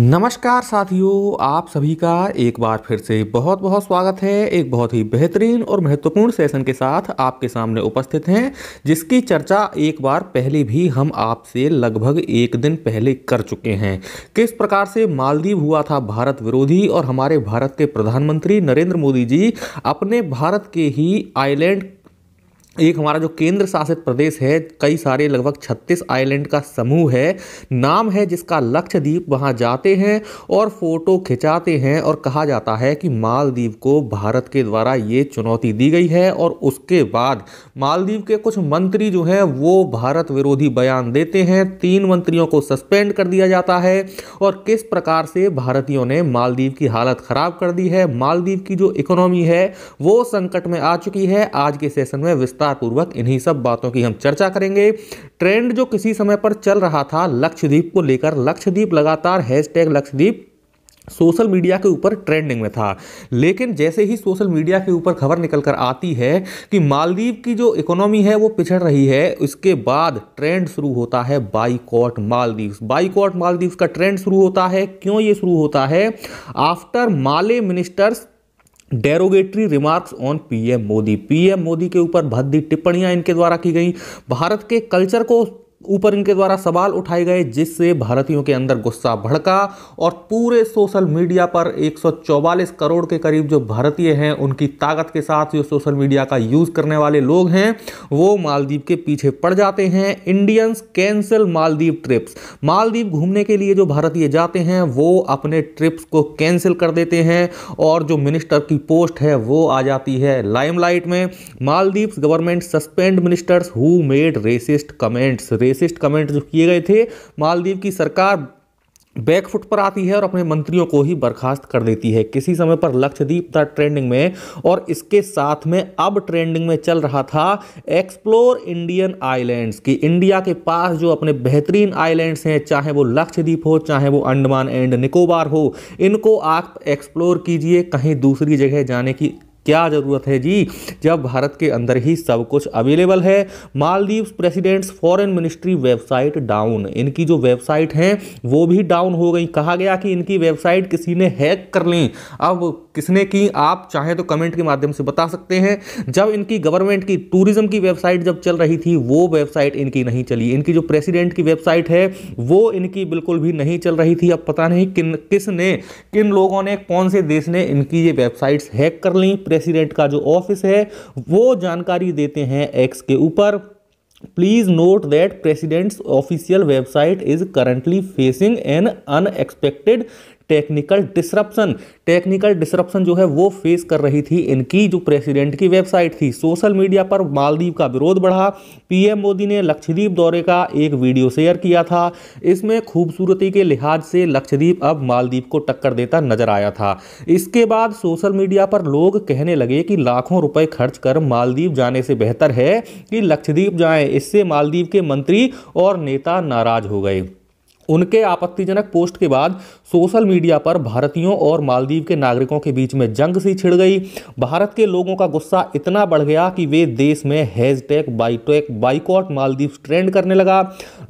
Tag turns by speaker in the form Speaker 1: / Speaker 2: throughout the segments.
Speaker 1: नमस्कार साथियों आप सभी का एक बार फिर से बहुत बहुत स्वागत है एक बहुत ही बेहतरीन और महत्वपूर्ण सेशन के साथ आपके सामने उपस्थित हैं जिसकी चर्चा एक बार पहले भी हम आपसे लगभग एक दिन पहले कर चुके हैं किस प्रकार से मालदीव हुआ था भारत विरोधी और हमारे भारत के प्रधानमंत्री नरेंद्र मोदी जी अपने भारत के ही आइलैंड एक हमारा जो केंद्र शासित प्रदेश है कई सारे लगभग 36 आइलैंड का समूह है नाम है जिसका लक्षद्वीप वहाँ जाते हैं और फोटो खिंचाते हैं और कहा जाता है कि मालदीव को भारत के द्वारा ये चुनौती दी गई है और उसके बाद मालदीव के कुछ मंत्री जो हैं वो भारत विरोधी बयान देते हैं तीन मंत्रियों को सस्पेंड कर दिया जाता है और किस प्रकार से भारतीयों ने मालदीव की हालत ख़राब कर दी है मालदीव की जो इकोनॉमी है वो संकट में आ चुकी है आज के सेशन में विस्तार विस्तारपूर्वक इन्हीं सब बातों की हम चर्चा करेंगे ट्रेंड जो किसी समय पर चल रहा था लक्षद्वीप को लेकर लक्षद्वीप लगातार हैशटैग लक्षद्वीप सोशल मीडिया के ऊपर ट्रेंडिंग में था लेकिन जैसे ही सोशल मीडिया के ऊपर खबर निकल कर आती है कि मालदीव की जो इकोनॉमी है वो पिछड़ रही है उसके बाद ट्रेंड शुरू होता है बाइकॉट मालदीव्स बाइकॉट मालदीव्स का ट्रेंड शुरू होता है क्यों ये शुरू होता है after Male ministers derogatory remarks on PM Modi PM Modi के ऊपर भद्दी टिप्पणियां इनके द्वारा की गई भारत के कल्चर को ऊपर इनके द्वारा सवाल उठाए गए जिससे भारतीयों के अंदर गुस्सा भड़का और पूरे सोशल मीडिया पर 144 करोड़ के करीब जो भारतीय हैं उनकी ताकत के साथ जो सोशल मीडिया का यूज़ करने वाले लोग हैं वो मालदीव के पीछे पड़ जाते हैं Indians cancel Maldives trips Maldives घूमने के लिए जो भारतीय जाते हैं वो अपने ट्रिप्स को कैंसिल कर देते हैं और जो मिनिस्टर की पोस्ट है वो आ जाती है लाइमलाइट में Maldives government suspend ministers who made racist comments racist comment जो किए गए थे मालदीव की सरकार बैकफुट पर आती है और अपने मंत्रियों को ही बर्खास्त कर देती है किसी समय पर लक्षद्वीप था ट्रेंडिंग में और इसके साथ में अब ट्रेंडिंग में चल रहा था एक्सप्लोर इंडियन आइलैंड्स की इंडिया के पास जो अपने बेहतरीन आइलैंड्स हैं चाहे वो लक्षद्वीप हो चाहे वो अंडमान एंड निकोबार हो इनको आप एक्सप्लोर कीजिए कहीं दूसरी जगह जाने की क्या ज़रूरत है जी जब भारत के अंदर ही सब कुछ अवेलेबल है Maldives presidents foreign ministry website down इनकी जो वेबसाइट है वो भी डाउन हो गई कहा गया कि इनकी वेबसाइट किसी ने हैक कर ली अब किसने की आप चाहे तो कमेंट के माध्यम से बता सकते हैं जब इनकी गवर्नमेंट की टूरिज्म की वेबसाइट जब चल रही थी वो वेबसाइट इनकी नहीं चली इनकी जो प्रेसिडेंट की वेबसाइट है वो इनकी बिल्कुल भी नहीं चल रही थी अब पता नहीं किन किसने किन लोगों ने कौन से देश ने इनकी ये वेबसाइट्स हैक कर ली प्रेस प्रेसिडेंट का जो ऑफिस है वो जानकारी देते हैं एक्स के ऊपर please note that presidents official website is currently facing an unexpected technical disruption technical disruption जो है वो फेस कर रही थी इनकी जो प्रेसिडेंट की वेबसाइट थी सोशल मीडिया पर मालदीव का विरोध बढ़ा पीएम मोदी ने लक्षद्वीप दौरे का एक वीडियो शेयर किया था इसमें खूबसूरती के लिहाज से लक्षद्वीप अब मालदीव को टक्कर देता नजर आया था इसके बाद सोशल मीडिया पर लोग कहने लगे कि लाखों रुपए खर्च कर मालदीव जाने से बेहतर है कि लक्षद्वीप जाए इससे मालदीव के मंत्री और नेता नाराज हो गए उनके आपत्तिजनक पोस्ट के बाद सोशल मीडिया पर भारतीयों और मालदीव के नागरिकों के बीच में जंग सी छिड़ गई भारत के लोगों का गुस्सा इतना बढ़ गया कि वे देश में हैजटैग बाइटैग बाइकॉट मालदीव ट्रेंड करने लगा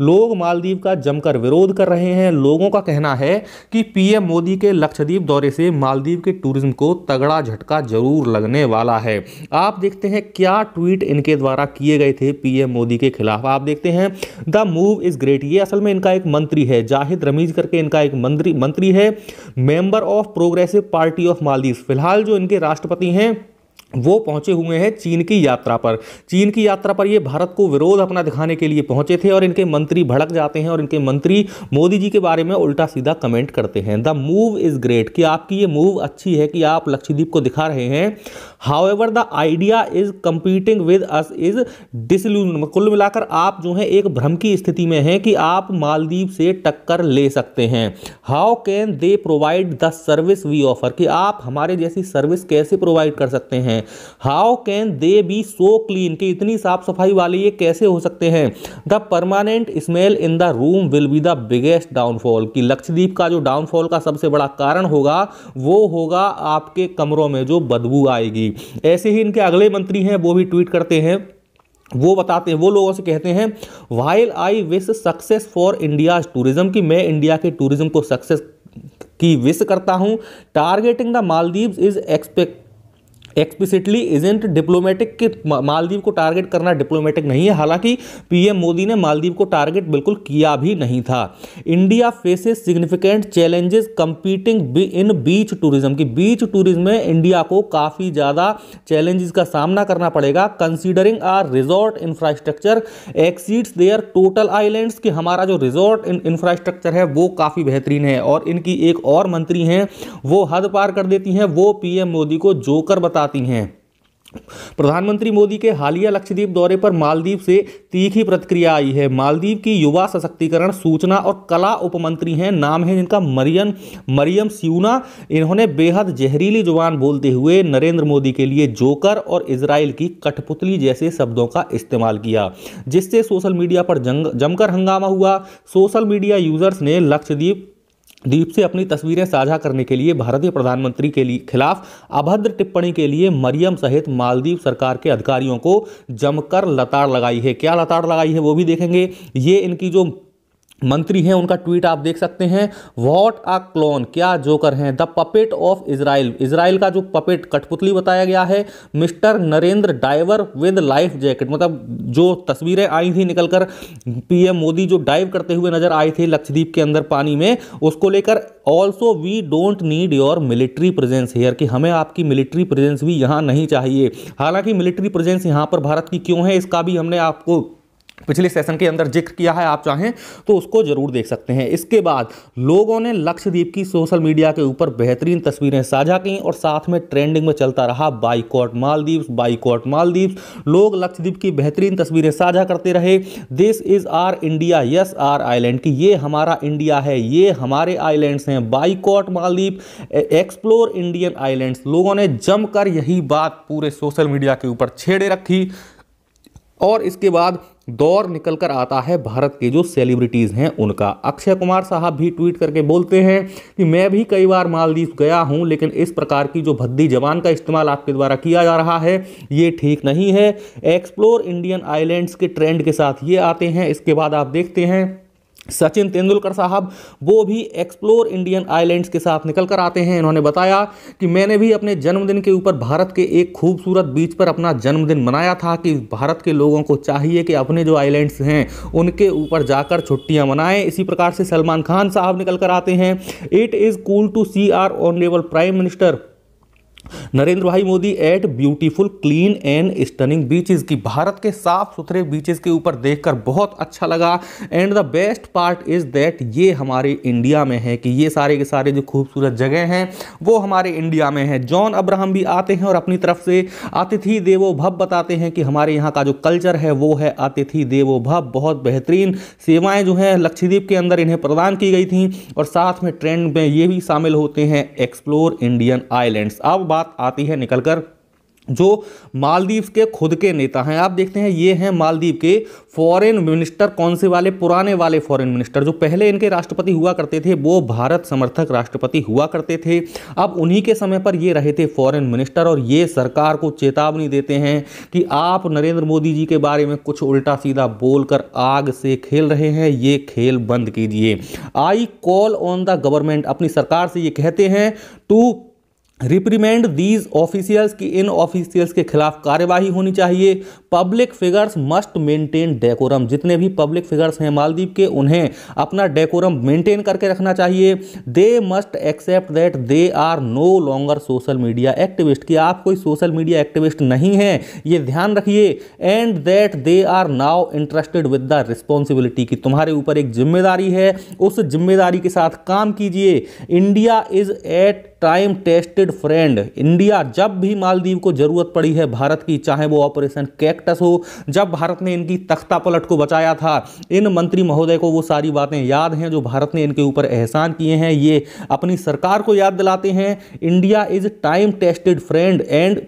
Speaker 1: लोग मालदीव का जमकर विरोध कर रहे हैं लोगों का कहना है कि पीएम मोदी के लक्षद्वीप दौरे से मालदीव के टूरिज्म को तगड़ा झटका जरूर लगने वाला है आप देखते हैं क्या ट्वीट इनके द्वारा किए गए थे पीएम मोदी के खिलाफ आप देखते हैं द मूव इज ग्रेट ये असल में इनका एक मंत्री है जाहिद रमीज करके इनका एक मंत्री मंत्री है member of progressive party of Maldives फिलहाल जो इनके राष्ट्रपति हैं वो पहुंचे हुए हैं चीन की यात्रा पर चीन की यात्रा पर ये भारत को विरोध अपना दिखाने के लिए पहुंचे थे और इनके मंत्री भड़क जाते हैं और इनके मंत्री मोदी जी के बारे में उल्टा सीधा कमेंट करते हैं द मूव इज़ ग्रेट कि आपकी ये मूव अच्छी है कि आप लक्षद्वीप को दिखा रहे हैं however the idea is competing with us is delusion कुल मिलाकर आप जो है एक भ्रम की स्थिति में हैं कि आप मालदीव से टक्कर ले सकते हैं how can they provide the service we offer कि आप हमारे जैसी सर्विस कैसे प्रोवाइड कर सकते हैं how can they be so clean कि इतनी साफ सफाई वाले ये कैसे हो सकते हैं the permanent smell in the room will be the biggest downfall कि लक्षद्वीप का जो डाउनफॉल का सबसे बड़ा कारण होगा वो होगा आपके कमरों में जो बदबू आएगी जी ऐसे ही इनके अगले मंत्री हैं वो भी ट्वीट करते हैं वो बताते हैं वो लोगों से कहते हैं while I wish success for India tourism की मैं इंडिया के टूरिज्म को सक्सेस की विश करता हूं targeting the Maldives is expect explicitly isn't diplomatic के मालदीव को टारगेट करना डिप्लोमेटिक नहीं है हालांकि पीएम मोदी ने मालदीव को टारगेट बिल्कुल किया भी नहीं था India faces significant challenges competing in beach tourism की बीच टूरिज्म में इंडिया को काफ़ी ज़्यादा चैलेंजेस का सामना करना पड़ेगा considering our resort infrastructure exceeds their total islands की हमारा जो रिजॉर्ट इंफ्रास्ट्रक्चर है वो काफ़ी बेहतरीन है और इनकी एक और मंत्री हैं वो हद पार कर देती हैं वो पीएम मोदी को जोकर बता बताती हैं प्रधानमंत्री मोदी के हालिया लक्षद्वीप दौरे पर मालदीव से तीखी प्रतिक्रिया आई है मालदीव की युवा सशक्तिकरण सूचना और कला उपमंत्री हैं नाम है जिनका मरियन मरियम सियूना इन्होंने बेहद जहरीली जुबान बोलते हुए नरेंद्र मोदी के लिए जोकर और इसराइल की कठपुतली जैसे शब्दों का इस्तेमाल किया जिससे सोशल मीडिया पर जमकर हंगामा हुआ सोशल मीडिया यूजर्स ने लक्षद्वीप द्वीप से अपनी तस्वीरें साझा करने के लिए भारतीय प्रधानमंत्री के लिए खिलाफ अभद्र टिप्पणी के लिए मरियम सहित मालदीव सरकार के अधिकारियों को जमकर लताड़ लगाई है क्या लताड़ लगाई है वो भी देखेंगे ये इनकी जो मंत्री हैं उनका ट्वीट आप देख सकते हैं वॉट आ क्लोन क्या जोकर हैं the puppet of Israel Israel का जो पपेट कठपुतली बताया गया है mister Narendra diver with life jacket मतलब जो तस्वीरें आई थी निकलकर पीएम मोदी जो डाइव करते हुए नजर आए थे लक्षद्वीप के अंदर पानी में उसको लेकर also we don't need your military presence here कि हमें आपकी मिलिट्री प्रेजेंस भी यहाँ नहीं चाहिए हालांकि मिलिट्री प्रेजेंस यहाँ पर भारत की क्यों है इसका भी हमने आपको पिछले सेशन के अंदर जिक्र किया है आप चाहें तो उसको जरूर देख सकते हैं इसके बाद लोगों ने लक्षद्वीप की सोशल मीडिया के ऊपर बेहतरीन तस्वीरें साझा की और साथ में ट्रेंडिंग में चलता रहा बाइकॉट मालदीव्स बाइकॉट मालदीव्स लोग लक्षद्वीप की बेहतरीन तस्वीरें साझा करते रहे this is our India yes our island की ये हमारा इंडिया है ये हमारे आईलैंड्स हैं boycott Maldives explore Indian islands लोगों ने जमकर यही बात पूरे सोशल मीडिया के ऊपर छेड़े रखी और इसके बाद दौर निकल कर आता है भारत के जो सेलिब्रिटीज़ हैं उनका अक्षय कुमार साहब भी ट्वीट करके बोलते हैं कि मैं भी कई बार मालदीव गया हूं लेकिन इस प्रकार की जो भद्दी जवान का इस्तेमाल आपके द्वारा किया जा रहा है ये ठीक नहीं है एक्सप्लोर इंडियन आइलैंड्स के ट्रेंड के साथ ये आते हैं इसके बाद आप देखते हैं सचिन तेंदुलकर साहब वो भी एक्सप्लोर इंडियन आइलैंड्स के साथ निकल कर आते हैं इन्होंने बताया कि मैंने भी अपने जन्मदिन के ऊपर भारत के एक खूबसूरत बीच पर अपना जन्मदिन मनाया था कि भारत के लोगों को चाहिए कि अपने जो आइलैंड्स हैं उनके ऊपर जाकर छुट्टियाँ मनाएं इसी प्रकार से सलमान खान साहब निकल कर आते हैं it is cool to see our honourable prime minister Narendra bhai Modi at beautiful clean and stunning beaches की भारत के साफ सुथरे बीचेस के ऊपर देखकर बहुत अच्छा लगा and the best part is that ये हमारे इंडिया में है कि ये सारे के सारे जो खूबसूरत जगह हैं वो हमारे इंडिया में है जॉन अब्राहम भी आते हैं और अपनी तरफ से अतिथि देवो भव बताते हैं कि हमारे यहाँ का जो कल्चर है वो है अतिथि देवो भव बहुत बेहतरीन सेवाएँ जो हैं लक्षद्वीप के अंदर इन्हें प्रदान की गई थी और साथ में ट्रेंड में ये भी शामिल होते हैं एक्सप्लोर इंडियन आइलैंड अब बात बात आती है निकलकर जो मालदीव के खुद के नेता हैं आप देखते हैं ये हैं मालदीव के फॉरेन मिनिस्टर कौन से वाले पुराने वाले फॉरेन मिनिस्टर जो पहले इनके राष्ट्रपति हुआ करते थे वो भारत समर्थक राष्ट्रपति हुआ करते थे अब उन्हीं के समय पर ये रहे थे फॉरेन मिनिस्टर और ये सरकार को चेतावनी देते हैं कि आप नरेंद्र मोदी जी के बारे में कुछ उल्टा सीधा बोलकर आग से खेल रहे हैं ये खेल बंद कीजिए I call on the government अपनी सरकार से ये कहते हैं टू रिप्रीमेंड दीज ऑफिशियल्स की इन ऑफिशियल्स के खिलाफ कार्यवाही होनी चाहिए public figures must maintain decorum जितने भी पब्लिक फिगर्स हैं मालदीव के उन्हें अपना डेकोरम मेंटेन करके रखना चाहिए they must accept that they are no longer social media activist कि आप कोई सोशल मीडिया एक्टिविस्ट नहीं हैं ये ध्यान रखिए and that they are now interested with the responsibility कि तुम्हारे ऊपर एक जिम्मेदारी है उस जिम्मेदारी के साथ काम कीजिए India is at time tested friend India जब भी मालदीव को जरूरत पड़ी है भारत की चाहे वो ऑपरेशन कैक्टस हो जब भारत ने इनकी तख्ता पलट को बचाया था इन मंत्री महोदय को वो सारी बातें याद हैं जो भारत ने इनके ऊपर एहसान किए हैं ये अपनी सरकार को याद दिलाते हैं India is time tested friend and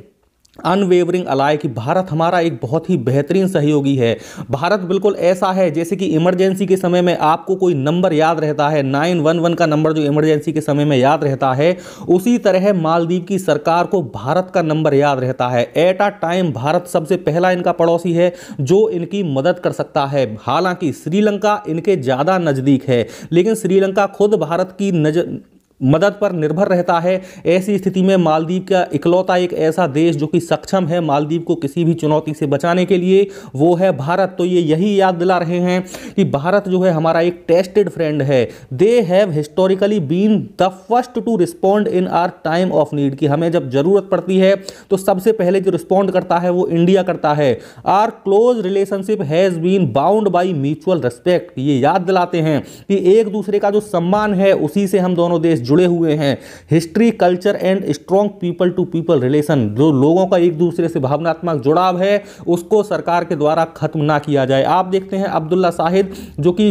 Speaker 1: unwavering ally कि भारत हमारा एक बहुत ही बेहतरीन सहयोगी है भारत बिल्कुल ऐसा है जैसे कि इमरजेंसी के समय में आपको कोई नंबर याद रहता है नाइन वन वन का नंबर जो इमरजेंसी के समय में याद रहता है उसी तरह मालदीव की सरकार को भारत का नंबर याद रहता है एट आ टाइम भारत सबसे पहला इनका पड़ोसी है जो इनकी मदद कर सकता है हालांकि श्रीलंका इनके ज़्यादा नज़दीक है लेकिन श्रीलंका खुद भारत की नज़र मदद पर निर्भर रहता है ऐसी स्थिति में मालदीव का इकलौता एक ऐसा देश जो कि सक्षम है मालदीव को किसी भी चुनौती से बचाने के लिए वो है भारत तो ये यही याद दिला रहे हैं कि भारत जो है हमारा एक टेस्टेड फ्रेंड है they have historically been the first to respond in our time of need कि हमें जब ज़रूरत पड़ती है तो सबसे पहले जो रिस्पॉन्ड करता है वो इंडिया करता है our close relationship has been bound by mutual respect ये याद दिलाते हैं कि एक दूसरे का जो सम्मान है उसी से हम दोनों देश जुड़े हुए हैं history culture and strong people to people relation जो लोगों का एक दूसरे से भावनात्मक जुड़ाव है उसको सरकार के द्वारा खत्म ना किया जाए आप देखते हैं अब्दुल्ला साहिद जो कि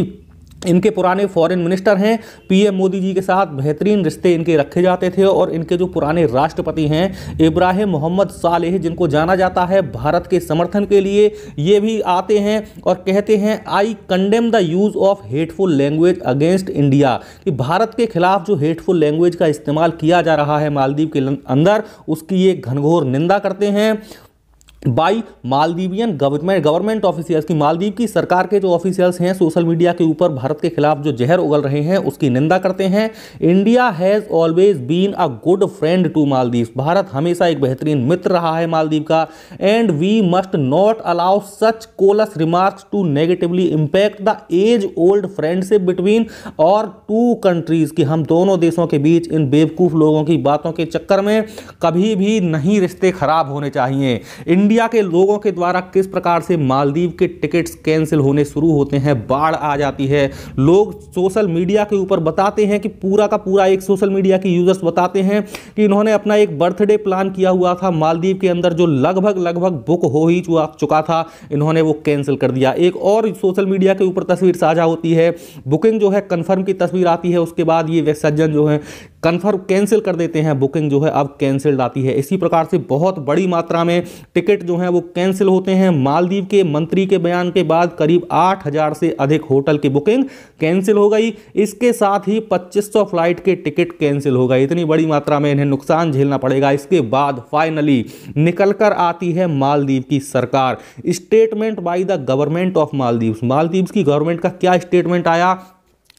Speaker 1: इनके पुराने फॉरेन मिनिस्टर हैं पीएम मोदी जी के साथ बेहतरीन रिश्ते इनके रखे जाते थे और इनके जो पुराने राष्ट्रपति हैं इब्राहिम मोहम्मद सालेह जिनको जाना जाता है भारत के समर्थन के लिए ये भी आते हैं और कहते हैं I condemn the use of hateful language against India कि भारत के खिलाफ जो हेटफुल लैंग्वेज का इस्तेमाल किया जा रहा है मालदीव के अंदर उसकी ये घनघोर निंदा करते हैं by Maldivian government government officials की मालदीव की सरकार के जो ऑफिशियल्स हैं सोशल मीडिया के ऊपर भारत के खिलाफ जो जहर उगल रहे हैं उसकी निंदा करते हैं India has always been a good friend to Maldives Bharat हमेशा एक बेहतरीन मित्र रहा है मालदीव का and we must not allow such callous remarks to negatively impact the age old friendship between our two countries की हम दोनों देशों के बीच इन बेवकूफ़ लोगों की बातों के चक्कर में कभी भी नहीं रिश्ते खराब होने चाहिए इंडिया इंडिया के लोगों के द्वारा किस प्रकार से मालदीव के टिकट्स कैंसिल होने शुरू होते हैं बाढ़ आ जाती है लोग सोशल मीडिया के ऊपर बताते हैं कि पूरा का पूरा एक सोशल मीडिया के यूजर्स बताते हैं कि इन्होंने अपना एक बर्थडे प्लान किया हुआ था मालदीव के अंदर जो लगभग लगभग बुक हो ही चुका था इन्होंने वो कैंसिल कर दिया एक और सोशल मीडिया के ऊपर तस्वीर साझा होती है बुकिंग जो है कन्फर्म की तस्वीर आती है उसके बाद ये सज्जन जो है कन्फर्म कैंसिल कर देते हैं बुकिंग जो है अब कैंसिल्ड आती है इसी प्रकार से बहुत बड़ी मात्रा में टिकट जो है वो कैंसिल होते हैं मालदीव के मंत्री के बयान के बाद करीब आठ हज़ार से अधिक होटल की बुकिंग कैंसिल हो गई इसके साथ ही 2500 फ्लाइट के टिकट कैंसिल हो गए इतनी बड़ी मात्रा में इन्हें नुकसान झेलना पड़ेगा इसके बाद फाइनली निकल कर आती है मालदीव की सरकार statement by the government of Maldives Maldives की गवर्नमेंट का क्या स्टेटमेंट आया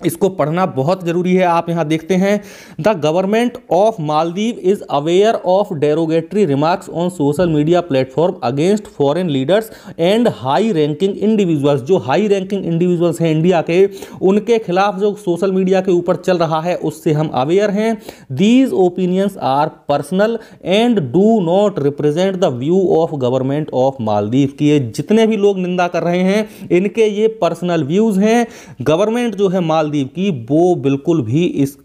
Speaker 1: इसको पढ़ना बहुत ज़रूरी है आप यहाँ देखते हैं the government of Maldives is aware of derogatory remarks on social media platform against foreign leaders and high ranking individuals जो हाई रैंकिंग इंडिविजुअल्स हैं इंडिया के उनके खिलाफ जो सोशल मीडिया के ऊपर चल रहा है उससे हम अवेयर हैं these opinions are personal and do not represent the view of government of Maldives की जितने भी लोग निंदा कर रहे हैं इनके ये पर्सनल व्यूज़ हैं गवर्नमेंट जो है मालदीव मालदीव की वो बिल्कुल भी इस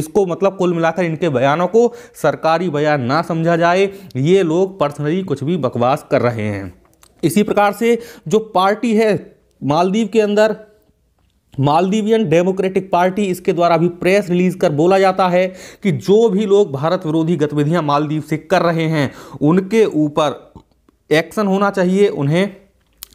Speaker 1: इसको मतलब कुल मिलाकर इनके बयानों को सरकारी बयान ना समझा जाए ये लोग पर्सनली कुछ भी बकवास कर रहे हैं इसी प्रकार से जो पार्टी है मालदीव के अंदर मालदीवियन डेमोक्रेटिक पार्टी इसके द्वारा भी प्रेस रिलीज कर बोला जाता है कि जो भी लोग भारत विरोधी गतिविधियां मालदीव से कर रहे हैं उनके ऊपर एक्शन होना चाहिए उन्हें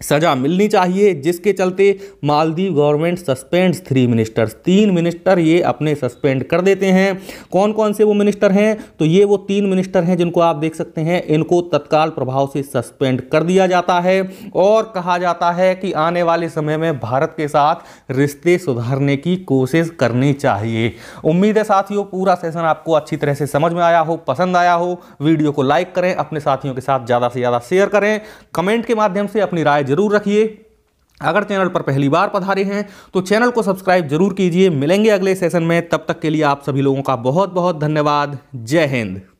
Speaker 1: सजा मिलनी चाहिए जिसके चलते Maldives government suspends three ministers तीन मिनिस्टर ये अपने सस्पेंड कर देते हैं कौन कौन से वो मिनिस्टर हैं तो ये वो तीन मिनिस्टर हैं जिनको आप देख सकते हैं इनको तत्काल प्रभाव से सस्पेंड कर दिया जाता है और कहा जाता है कि आने वाले समय में भारत के साथ रिश्ते सुधारने की कोशिश करनी चाहिए उम्मीद है साथियों पूरा सेशन आपको अच्छी तरह से समझ में आया हो पसंद आया हो वीडियो को लाइक करें अपने साथियों के साथ ज़्यादा से ज़्यादा शेयर करें कमेंट के माध्यम से अपनी राय ज़रूर रखिए अगर चैनल पर पहली बार पधारे हैं तो चैनल को सब्सक्राइब जरूर कीजिए मिलेंगे अगले सेशन में तब तक के लिए आप सभी लोगों का बहुत बहुत धन्यवाद जय हिंद